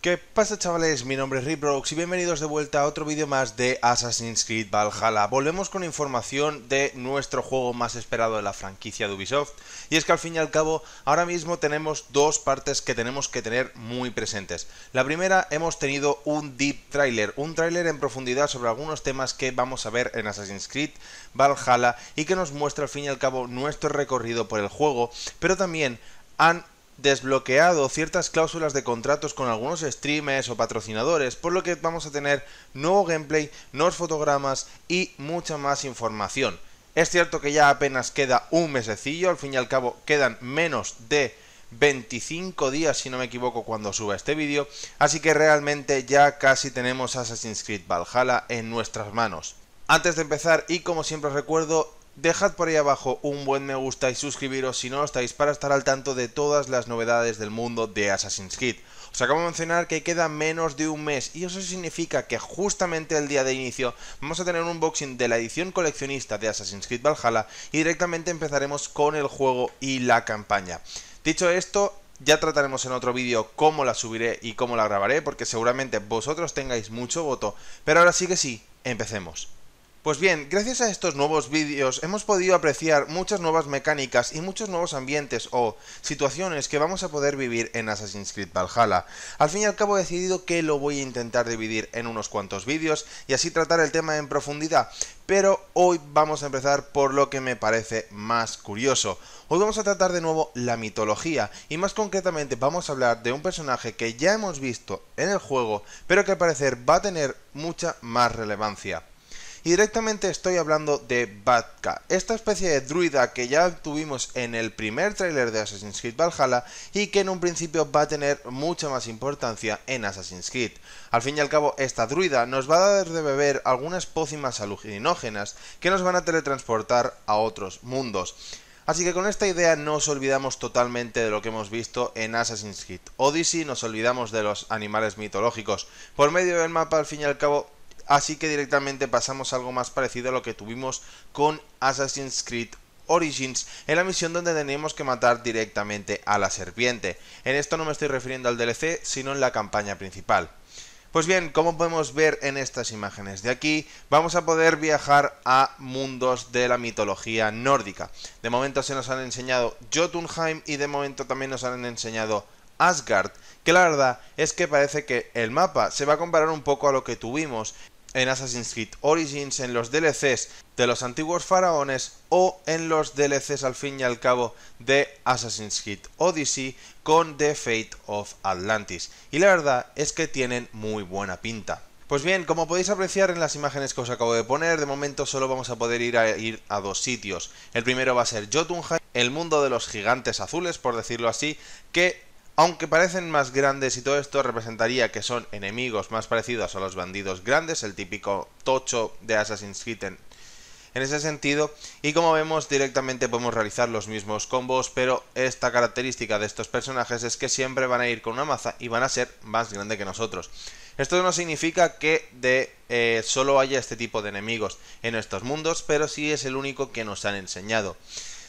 ¿Qué pasa chavales? Mi nombre es Riprox y bienvenidos de vuelta a otro vídeo más de Assassin's Creed Valhalla. Volvemos con información de nuestro juego más esperado de la franquicia de Ubisoft y es que al fin y al cabo ahora mismo tenemos dos partes que tenemos que tener muy presentes. La primera hemos tenido un deep trailer, un trailer en profundidad sobre algunos temas que vamos a ver en Assassin's Creed Valhalla y que nos muestra al fin y al cabo nuestro recorrido por el juego, pero también han desbloqueado ciertas cláusulas de contratos con algunos streamers o patrocinadores, por lo que vamos a tener nuevo gameplay, nuevos fotogramas y mucha más información. Es cierto que ya apenas queda un mesecillo, al fin y al cabo quedan menos de 25 días si no me equivoco cuando suba este vídeo, así que realmente ya casi tenemos Assassin's Creed Valhalla en nuestras manos. Antes de empezar y como siempre os recuerdo, Dejad por ahí abajo un buen me gusta y suscribiros si no estáis para estar al tanto de todas las novedades del mundo de Assassin's Creed. Os acabo de mencionar que queda menos de un mes y eso significa que justamente el día de inicio vamos a tener un unboxing de la edición coleccionista de Assassin's Creed Valhalla y directamente empezaremos con el juego y la campaña. Dicho esto, ya trataremos en otro vídeo cómo la subiré y cómo la grabaré porque seguramente vosotros tengáis mucho voto, pero ahora sí que sí, empecemos. Pues bien, gracias a estos nuevos vídeos hemos podido apreciar muchas nuevas mecánicas y muchos nuevos ambientes o situaciones que vamos a poder vivir en Assassin's Creed Valhalla. Al fin y al cabo he decidido que lo voy a intentar dividir en unos cuantos vídeos y así tratar el tema en profundidad, pero hoy vamos a empezar por lo que me parece más curioso. Hoy vamos a tratar de nuevo la mitología y más concretamente vamos a hablar de un personaje que ya hemos visto en el juego, pero que al parecer va a tener mucha más relevancia. Y directamente estoy hablando de Vatka, esta especie de druida que ya tuvimos en el primer tráiler de Assassin's Creed Valhalla y que en un principio va a tener mucha más importancia en Assassin's Creed. Al fin y al cabo, esta druida nos va a dar de beber algunas pócimas alucinógenas que nos van a teletransportar a otros mundos. Así que con esta idea nos olvidamos totalmente de lo que hemos visto en Assassin's Creed Odyssey, nos olvidamos de los animales mitológicos. Por medio del mapa, al fin y al cabo, así que directamente pasamos algo más parecido a lo que tuvimos con Assassin's Creed Origins, en la misión donde tenemos que matar directamente a la serpiente. En esto no me estoy refiriendo al DLC, sino en la campaña principal. Pues bien, como podemos ver en estas imágenes de aquí, vamos a poder viajar a mundos de la mitología nórdica. De momento se nos han enseñado Jotunheim y de momento también nos han enseñado Asgard, que la verdad es que parece que el mapa se va a comparar un poco a lo que tuvimos en Assassin's Creed Origins, en los DLCs de los antiguos faraones o en los DLCs al fin y al cabo de Assassin's Creed Odyssey con The Fate of Atlantis. Y la verdad es que tienen muy buena pinta. Pues bien, como podéis apreciar en las imágenes que os acabo de poner, de momento solo vamos a poder ir a, ir a dos sitios. El primero va a ser Jotunheim, el mundo de los gigantes azules, por decirlo así, que aunque parecen más grandes y todo esto representaría que son enemigos más parecidos a los bandidos grandes, el típico tocho de Assassin's Creed en, ese sentido, y como vemos directamente podemos realizar los mismos combos, pero esta característica de estos personajes es que siempre van a ir con una maza y van a ser más grandes que nosotros. Esto no significa que de eh, solo haya este tipo de enemigos en estos mundos, pero sí es el único que nos han enseñado.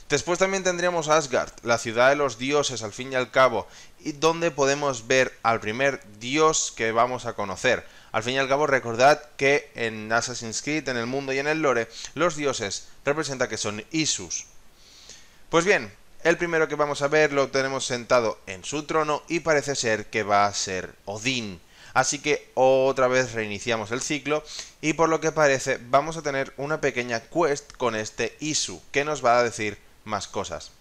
Después también tendríamos Asgard, la ciudad de los dioses al fin y al cabo, y donde podemos ver al primer dios que vamos a conocer. Al fin y al cabo recordad que en Assassin's Creed, en el mundo y en el lore, los dioses representan que son Isus. Pues bien, el primero que vamos a ver lo tenemos sentado en su trono y parece ser que va a ser Odín. Así que otra vez reiniciamos el ciclo y por lo que parece vamos a tener una pequeña quest con este Isu que nos va a decir más cosas.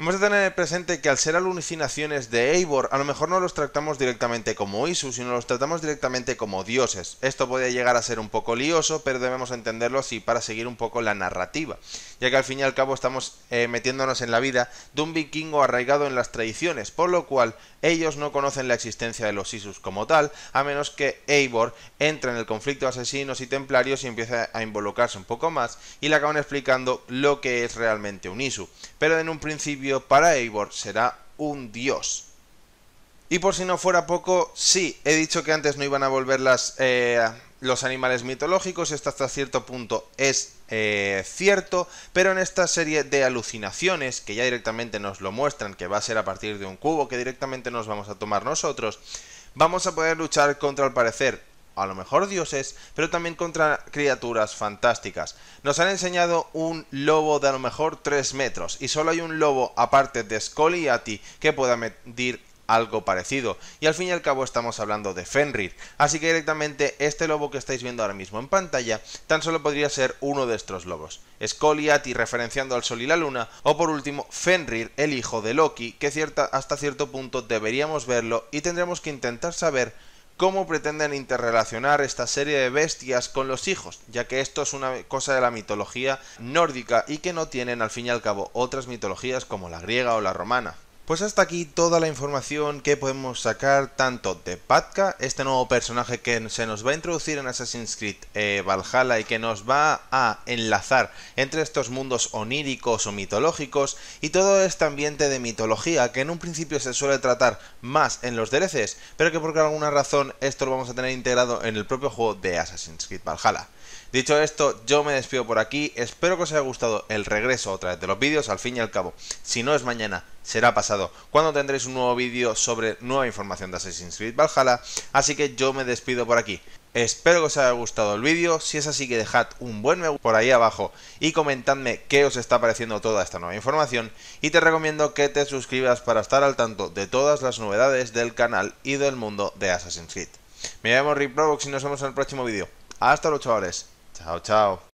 Hemos de tener presente que al ser alucinaciones de Eivor, a lo mejor no los tratamos directamente como Isu, sino los tratamos directamente como dioses. Esto puede llegar a ser un poco lioso, pero debemos entenderlo así para seguir un poco la narrativa, ya que al fin y al cabo estamos eh, metiéndonos en la vida de un vikingo arraigado en las tradiciones, por lo cual ellos no conocen la existencia de los Isus como tal, a menos que Eivor entre en el conflicto de asesinos y templarios y empiece a involucrarse un poco más, y le acaban explicando lo que es realmente un Isu. Pero en un principio para Eivor será un dios. Y por si no fuera poco, sí, he dicho que antes no iban a volver las, eh, los animales mitológicos, esto hasta cierto punto es eh, cierto, pero en esta serie de alucinaciones, que ya directamente nos lo muestran, que va a ser a partir de un cubo que directamente nos vamos a tomar nosotros, vamos a poder luchar contra el parecer a lo mejor dioses, pero también contra criaturas fantásticas. Nos han enseñado un lobo de a lo mejor 3 metros, y solo hay un lobo aparte de Skoll y que pueda medir algo parecido. Y al fin y al cabo estamos hablando de Fenrir, así que directamente este lobo que estáis viendo ahora mismo en pantalla tan solo podría ser uno de estos lobos. Skoll y referenciando al sol y la luna, o por último Fenrir, el hijo de Loki, que cierta, hasta cierto punto deberíamos verlo y tendremos que intentar saber cómo pretenden interrelacionar esta serie de bestias con los hijos, ya que esto es una cosa de la mitología nórdica y que no tienen al fin y al cabo otras mitologías como la griega o la romana. Pues hasta aquí toda la información que podemos sacar tanto de Patka, este nuevo personaje que se nos va a introducir en Assassin's Creed eh, Valhalla y que nos va a enlazar entre estos mundos oníricos o mitológicos y todo este ambiente de mitología que en un principio se suele tratar más en los dereces pero que por alguna razón esto lo vamos a tener integrado en el propio juego de Assassin's Creed Valhalla. Dicho esto, yo me despido por aquí. Espero que os haya gustado el regreso otra vez de los vídeos. Al fin y al cabo, si no es mañana, será pasado cuando tendréis un nuevo vídeo sobre nueva información de Assassin's Creed Valhalla. Así que yo me despido por aquí. Espero que os haya gustado el vídeo, si es así que dejad un buen me gusta por ahí abajo y comentadme qué os está pareciendo toda esta nueva información y te recomiendo que te suscribas para estar al tanto de todas las novedades del canal y del mundo de Assassin's Creed. Me llamo Rick y nos vemos en el próximo vídeo. Hasta luego, chavales. Tchau, tchau.